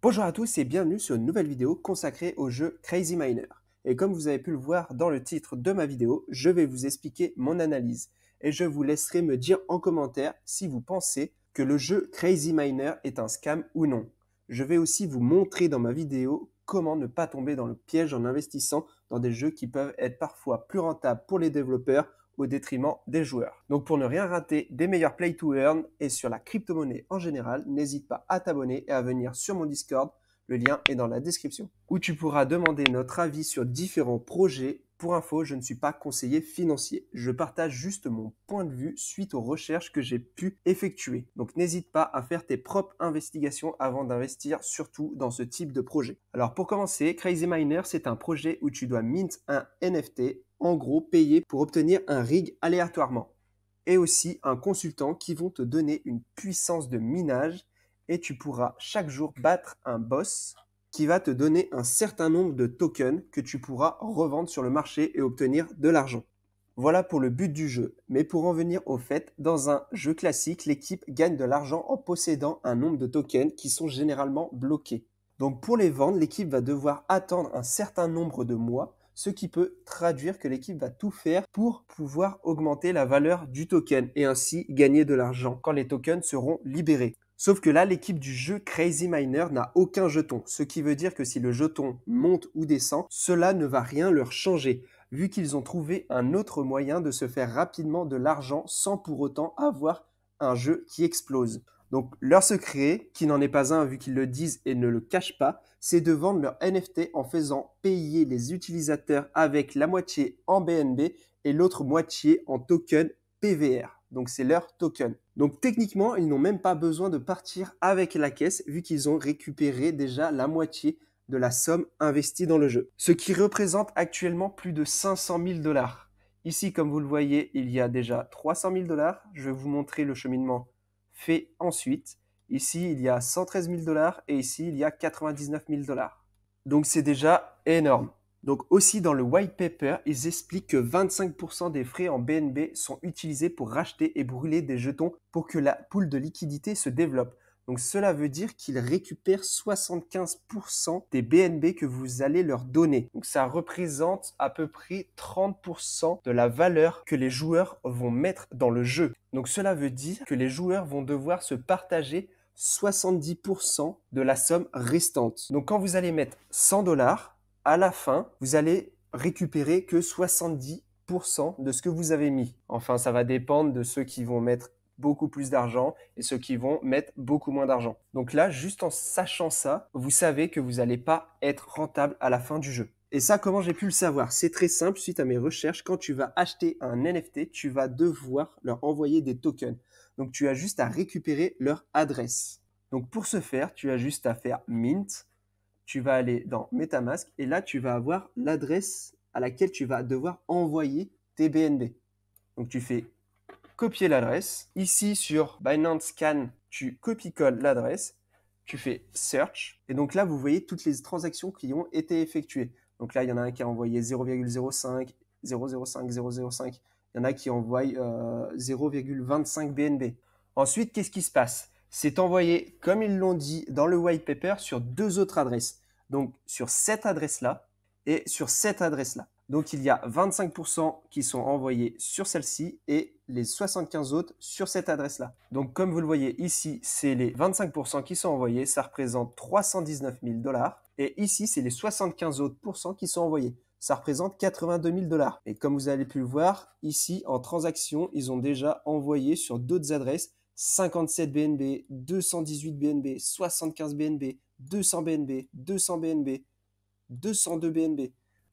Bonjour à tous et bienvenue sur une nouvelle vidéo consacrée au jeu Crazy Miner. Et comme vous avez pu le voir dans le titre de ma vidéo, je vais vous expliquer mon analyse. Et je vous laisserai me dire en commentaire si vous pensez que le jeu Crazy Miner est un scam ou non. Je vais aussi vous montrer dans ma vidéo comment ne pas tomber dans le piège en investissant dans des jeux qui peuvent être parfois plus rentables pour les développeurs au détriment des joueurs. Donc pour ne rien rater des meilleurs play to earn et sur la crypto-monnaie en général, n'hésite pas à t'abonner et à venir sur mon Discord. Le lien est dans la description. Où tu pourras demander notre avis sur différents projets. Pour info, je ne suis pas conseiller financier. Je partage juste mon point de vue suite aux recherches que j'ai pu effectuer. Donc n'hésite pas à faire tes propres investigations avant d'investir, surtout dans ce type de projet. Alors pour commencer, Crazy Miner, c'est un projet où tu dois mint un NFT en gros payer pour obtenir un rig aléatoirement et aussi un consultant qui vont te donner une puissance de minage et tu pourras chaque jour battre un boss qui va te donner un certain nombre de tokens que tu pourras revendre sur le marché et obtenir de l'argent. Voilà pour le but du jeu. Mais pour en venir au fait, dans un jeu classique, l'équipe gagne de l'argent en possédant un nombre de tokens qui sont généralement bloqués. Donc pour les vendre, l'équipe va devoir attendre un certain nombre de mois ce qui peut traduire que l'équipe va tout faire pour pouvoir augmenter la valeur du token et ainsi gagner de l'argent quand les tokens seront libérés. Sauf que là, l'équipe du jeu Crazy Miner n'a aucun jeton, ce qui veut dire que si le jeton monte ou descend, cela ne va rien leur changer, vu qu'ils ont trouvé un autre moyen de se faire rapidement de l'argent sans pour autant avoir un jeu qui explose. Donc leur secret, qui n'en est pas un vu qu'ils le disent et ne le cachent pas, c'est de vendre leur NFT en faisant payer les utilisateurs avec la moitié en BNB et l'autre moitié en token PVR. Donc c'est leur token. Donc techniquement, ils n'ont même pas besoin de partir avec la caisse vu qu'ils ont récupéré déjà la moitié de la somme investie dans le jeu. Ce qui représente actuellement plus de 500 000 dollars. Ici, comme vous le voyez, il y a déjà 300 000 dollars. Je vais vous montrer le cheminement fait ensuite. Ici, il y a 113 000 dollars et ici, il y a 99 000 dollars. Donc c'est déjà énorme. Donc aussi dans le white paper, ils expliquent que 25% des frais en BNB sont utilisés pour racheter et brûler des jetons pour que la poule de liquidité se développe. Donc cela veut dire qu'ils récupèrent 75% des BNB que vous allez leur donner. Donc ça représente à peu près 30% de la valeur que les joueurs vont mettre dans le jeu. Donc cela veut dire que les joueurs vont devoir se partager 70% de la somme restante. Donc quand vous allez mettre 100 dollars, à la fin, vous allez récupérer que 70% de ce que vous avez mis. Enfin, ça va dépendre de ceux qui vont mettre beaucoup plus d'argent et ceux qui vont mettre beaucoup moins d'argent. Donc là, juste en sachant ça, vous savez que vous n'allez pas être rentable à la fin du jeu. Et ça, comment j'ai pu le savoir C'est très simple, suite à mes recherches, quand tu vas acheter un NFT, tu vas devoir leur envoyer des tokens. Donc tu as juste à récupérer leur adresse. Donc pour ce faire, tu as juste à faire mint, tu vas aller dans Metamask et là tu vas avoir l'adresse à laquelle tu vas devoir envoyer tes BNB. Donc tu fais copier l'adresse. Ici, sur Binance Scan, tu copies-colles l'adresse, tu fais Search, et donc là, vous voyez toutes les transactions qui ont été effectuées. Donc là, il y en a un qui a envoyé 0,05, 005, 005. Il y en a qui envoient 0,25 euh, BNB. Ensuite, qu'est-ce qui se passe C'est envoyé, comme ils l'ont dit dans le white paper, sur deux autres adresses. Donc sur cette adresse-là et sur cette adresse-là. Donc il y a 25% qui sont envoyés sur celle-ci et les 75 autres sur cette adresse-là. Donc comme vous le voyez ici, c'est les 25% qui sont envoyés, ça représente 319 000 dollars. Et ici, c'est les 75 autres qui sont envoyés. Ça représente 82 000 dollars. Et comme vous avez pu le voir, ici, en transaction, ils ont déjà envoyé sur d'autres adresses 57 BNB, 218 BNB, 75 BNB, 200 BNB, 200 BNB, 202 BNB.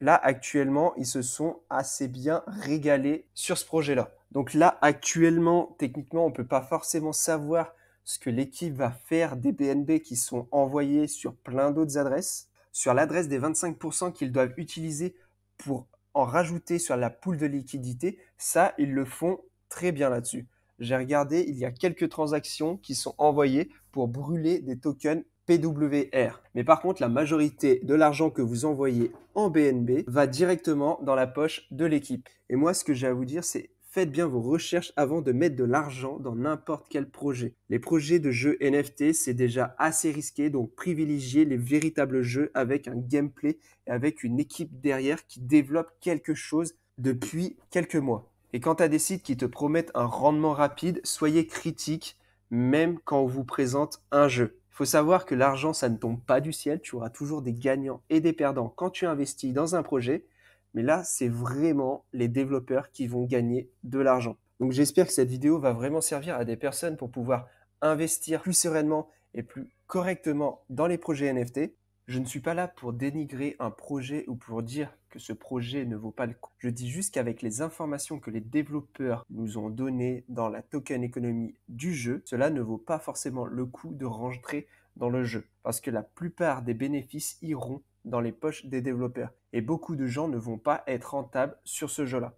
Là, actuellement, ils se sont assez bien régalés sur ce projet-là. Donc là, actuellement, techniquement, on ne peut pas forcément savoir ce que l'équipe va faire des BNB qui sont envoyés sur plein d'autres adresses, sur l'adresse des 25% qu'ils doivent utiliser pour en rajouter sur la poule de liquidité. Ça, ils le font très bien là-dessus. J'ai regardé, il y a quelques transactions qui sont envoyées pour brûler des tokens PWR. Mais par contre, la majorité de l'argent que vous envoyez en BNB va directement dans la poche de l'équipe. Et moi, ce que j'ai à vous dire, c'est faites bien vos recherches avant de mettre de l'argent dans n'importe quel projet. Les projets de jeux NFT, c'est déjà assez risqué, donc privilégiez les véritables jeux avec un gameplay et avec une équipe derrière qui développe quelque chose depuis quelques mois. Et quand as des sites qui te promettent un rendement rapide, soyez critique même quand on vous présente un jeu. Il faut savoir que l'argent, ça ne tombe pas du ciel. Tu auras toujours des gagnants et des perdants quand tu investis dans un projet. Mais là, c'est vraiment les développeurs qui vont gagner de l'argent. Donc j'espère que cette vidéo va vraiment servir à des personnes pour pouvoir investir plus sereinement et plus correctement dans les projets NFT. Je ne suis pas là pour dénigrer un projet ou pour dire que ce projet ne vaut pas le coup. Je dis juste qu'avec les informations que les développeurs nous ont données dans la token économie du jeu, cela ne vaut pas forcément le coup de rentrer dans le jeu, parce que la plupart des bénéfices iront dans les poches des développeurs, et beaucoup de gens ne vont pas être rentables sur ce jeu-là.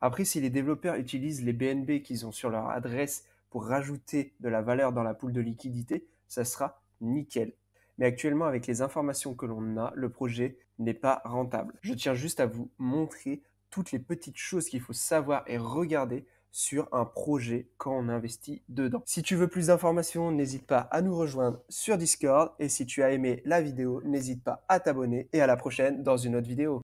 Après, si les développeurs utilisent les BNB qu'ils ont sur leur adresse pour rajouter de la valeur dans la poule de liquidité, ça sera nickel mais actuellement avec les informations que l'on a, le projet n'est pas rentable. Je tiens juste à vous montrer toutes les petites choses qu'il faut savoir et regarder sur un projet quand on investit dedans. Si tu veux plus d'informations, n'hésite pas à nous rejoindre sur Discord et si tu as aimé la vidéo, n'hésite pas à t'abonner et à la prochaine dans une autre vidéo.